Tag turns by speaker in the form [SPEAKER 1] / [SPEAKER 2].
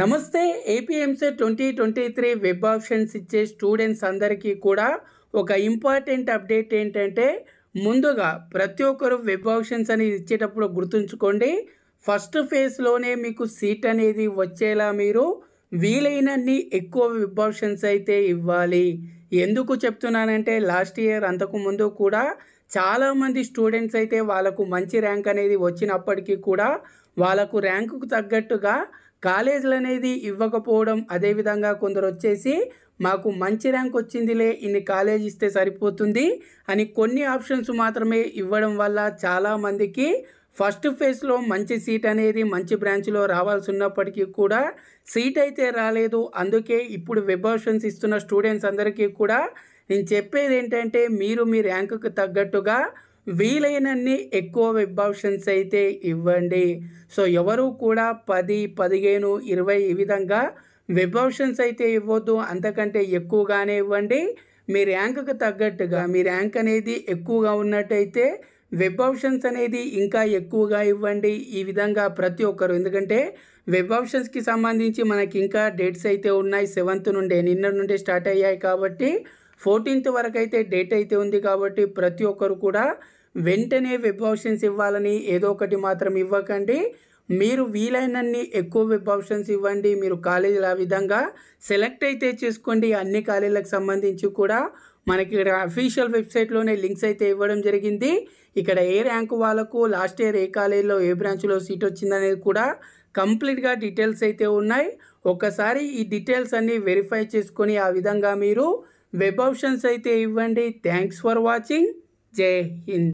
[SPEAKER 1] నమస్తే
[SPEAKER 2] APMC twenty twenty three web options ఇచ్చే students అందరికీ కూడా ఒక ఇంపార్టెంట్ అప్డేట్ ఏంటంటే ముందుగా ప్రతి ఒక్కరు వెబ్ ఆప్షన్స్ అనేది ఇచ్చేటప్పుడు గుర్తుంచుకోండి ఫస్ట్ ఫేజ్లోనే మీకు సీట్ అనేది వచ్చేలా మీరు వీలైనన్ని ఎక్కువ వెబ్ ఆప్షన్స్ అయితే ఇవ్వాలి ఎందుకు చెప్తున్నానంటే లాస్ట్ ఇయర్ అంతకుముందు కూడా చాలామంది స్టూడెంట్స్ అయితే వాళ్ళకు మంచి ర్యాంక్ అనేది వచ్చినప్పటికీ కూడా వాళ్ళకు ర్యాంకుకు తగ్గట్టుగా కాలేజీలు అనేది ఇవ్వకపోవడం అదేవిధంగా కొందరు వచ్చేసి మాకు మంచి ర్యాంక్ వచ్చిందిలే ఇన్ని కాలేజ్ ఇస్తే సరిపోతుంది అని కొన్ని ఆప్షన్స్ మాత్రమే ఇవ్వడం వల్ల చాలామందికి ఫస్ట్ ఫేజ్లో మంచి సీట్ అనేది మంచి బ్రాంచ్లో రావాల్సి ఉన్నప్పటికీ కూడా సీట్ అయితే రాలేదు అందుకే ఇప్పుడు వెబ్ ఆప్షన్స్ ఇస్తున్న స్టూడెంట్స్ అందరికీ కూడా నేను చెప్పేది ఏంటంటే మీరు మీ ర్యాంకుకు తగ్గట్టుగా వీలైనన్ని ఎక్కువ వెబ్ ఆప్షన్స్ అయితే ఇవ్వండి సో ఎవరు కూడా పది పదిహేను ఇరవై ఈ విధంగా వెబ్ ఆప్షన్స్ అయితే ఇవ్వద్దు అంతకంటే ఎక్కువగానే ఇవ్వండి మీ ర్యాంకు తగ్గట్టుగా మీ ర్యాంక్ అనేది ఎక్కువగా ఉన్నట్టయితే వెబ్ ఆప్షన్స్ అనేది ఇంకా ఎక్కువగా ఇవ్వండి ఈ విధంగా ప్రతి ఒక్కరు ఎందుకంటే వెబ్ ఆప్షన్స్కి సంబంధించి మనకి ఇంకా డేట్స్ అయితే ఉన్నాయి సెవెంత్ నుండే నిన్న నుండి స్టార్ట్ అయ్యాయి కాబట్టి ఫోర్టీన్త్ వరకు అయితే డేట్ అయితే ఉంది కాబట్టి ప్రతి ఒక్కరు కూడా వెంటనే వెబ్ ఆప్షన్స్ ఇవ్వాలని ఏదో ఒకటి మాత్రం ఇవ్వకండి మీరు వీలైనన్ని ఎక్కువ వెబ్ ఆప్షన్స్ ఇవ్వండి మీరు కాలేజీలు ఆ విధంగా సెలెక్ట్ అయితే చేసుకోండి అన్ని కాలేజీలకు సంబంధించి కూడా మనకి ఇక్కడ అఫీషియల్ వెబ్సైట్లోనే లింక్స్ అయితే ఇవ్వడం జరిగింది ఇక్కడ ఏ ర్యాంక్ వాళ్ళకు లాస్ట్ ఇయర్ ఏ కాలేజీలో ఏ బ్రాంచ్లో సీట్ వచ్చిందనేది కూడా కంప్లీట్గా డీటెయిల్స్ అయితే ఉన్నాయి ఒక్కసారి ఈ డీటెయిల్స్ అన్నీ వెరిఫై చేసుకొని ఆ విధంగా మీరు వెబ్ ఆప్షన్స్ అయితే ఇవ్వండి థ్యాంక్స్ ఫర్ వాచింగ్ జై హింద్